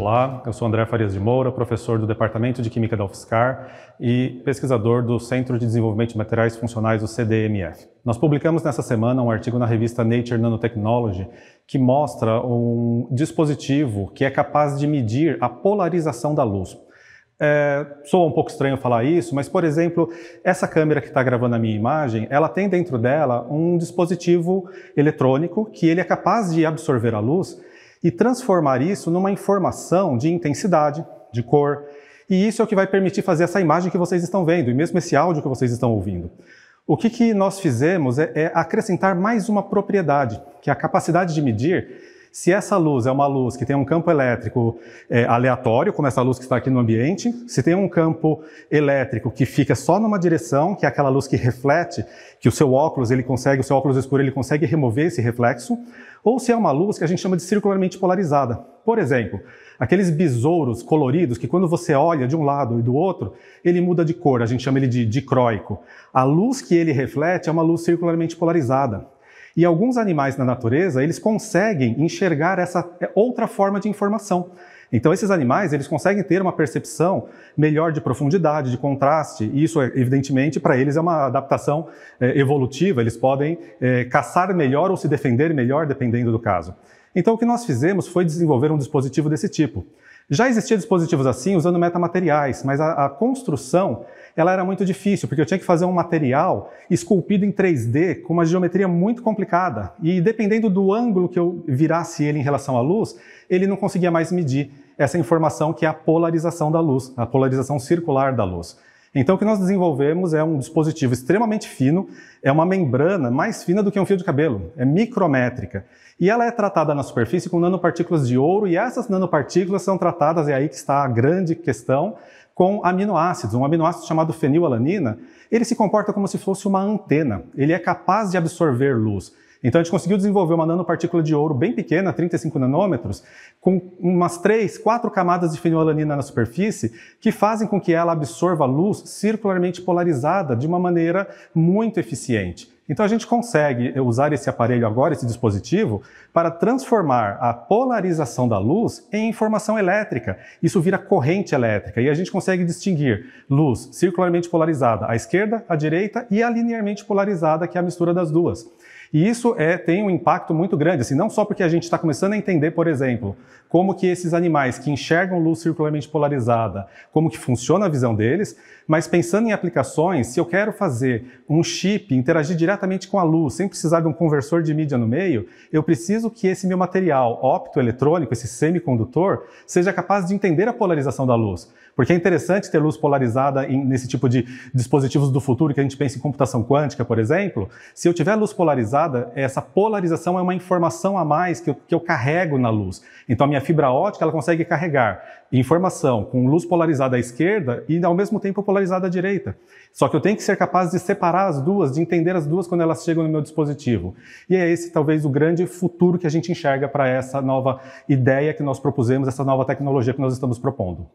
Olá, eu sou André Farias de Moura, professor do Departamento de Química da UFSCar e pesquisador do Centro de Desenvolvimento de Materiais Funcionais, o CDMF. Nós publicamos nessa semana um artigo na revista Nature Nanotechnology que mostra um dispositivo que é capaz de medir a polarização da luz. É, soa um pouco estranho falar isso, mas, por exemplo, essa câmera que está gravando a minha imagem, ela tem dentro dela um dispositivo eletrônico que ele é capaz de absorver a luz e transformar isso numa informação de intensidade, de cor. E isso é o que vai permitir fazer essa imagem que vocês estão vendo e mesmo esse áudio que vocês estão ouvindo. O que, que nós fizemos é, é acrescentar mais uma propriedade, que é a capacidade de medir se essa luz é uma luz que tem um campo elétrico é, aleatório, como essa luz que está aqui no ambiente, se tem um campo elétrico que fica só numa direção, que é aquela luz que reflete, que o seu óculos ele consegue, o seu óculos escuro ele consegue remover esse reflexo, ou se é uma luz que a gente chama de circularmente polarizada. Por exemplo, aqueles besouros coloridos que quando você olha de um lado e do outro, ele muda de cor, a gente chama ele de dicróico. A luz que ele reflete é uma luz circularmente polarizada. E alguns animais na natureza, eles conseguem enxergar essa é, outra forma de informação. Então, esses animais, eles conseguem ter uma percepção melhor de profundidade, de contraste, e isso, evidentemente, para eles é uma adaptação é, evolutiva, eles podem é, caçar melhor ou se defender melhor, dependendo do caso. Então o que nós fizemos foi desenvolver um dispositivo desse tipo. Já existiam dispositivos assim usando metamateriais, mas a, a, construção ela era muito difícil, porque eu tinha que fazer um material esculpido em 3D com uma geometria muito complicada. E dependendo do ângulo que eu virasse ele em relação à luz, ele não conseguia mais medir essa informação que é a polarização da luz, a polarização circular da luz. Então, o que nós desenvolvemos é um dispositivo extremamente fino, é uma membrana mais fina do que um fio de cabelo, é micrométrica. E ela é tratada na superfície com nanopartículas de ouro, e essas nanopartículas são tratadas, é aí que está a grande questão, com aminoácidos. Um aminoácido chamado fenilalanina, ele se comporta como se fosse uma antena, ele é capaz de absorver luz. Então a gente conseguiu desenvolver uma nanopartícula de ouro bem pequena, 35 nanômetros, com umas três, quatro camadas de fenilalanina na superfície, que fazem com que ela absorva luz circularmente polarizada de uma maneira muito eficiente. Então a gente consegue usar esse aparelho agora, esse dispositivo, para transformar a polarização da luz em informação elétrica. Isso vira corrente elétrica e a gente consegue distinguir luz circularmente polarizada à esquerda, à direita e a linearmente polarizada, que é a mistura das duas. E isso é, tem um impacto muito grande, assim, não só porque a gente está começando a entender, por exemplo, como que esses animais que enxergam luz circularmente polarizada, como que funciona a visão deles, mas pensando em aplicações, se eu quero fazer um chip interagir direto diretamente com a luz, sem precisar de um conversor de mídia no meio, eu preciso que esse meu material optoeletrônico, esse semicondutor, seja capaz de entender a polarização da luz. Porque é interessante ter luz polarizada em, nesse tipo de dispositivos do futuro, que a gente pensa em computação quântica, por exemplo. Se eu tiver luz polarizada, essa polarização é uma informação a mais que eu, que eu carrego na luz. Então a minha fibra ótica ela consegue carregar informação com luz polarizada à esquerda e ao mesmo tempo polarizada à direita. Só que eu tenho que ser capaz de separar as duas, de entender as duas quando elas chegam no meu dispositivo. E é esse talvez o grande futuro que a gente enxerga para essa nova ideia que nós propusemos, essa nova tecnologia que nós estamos propondo.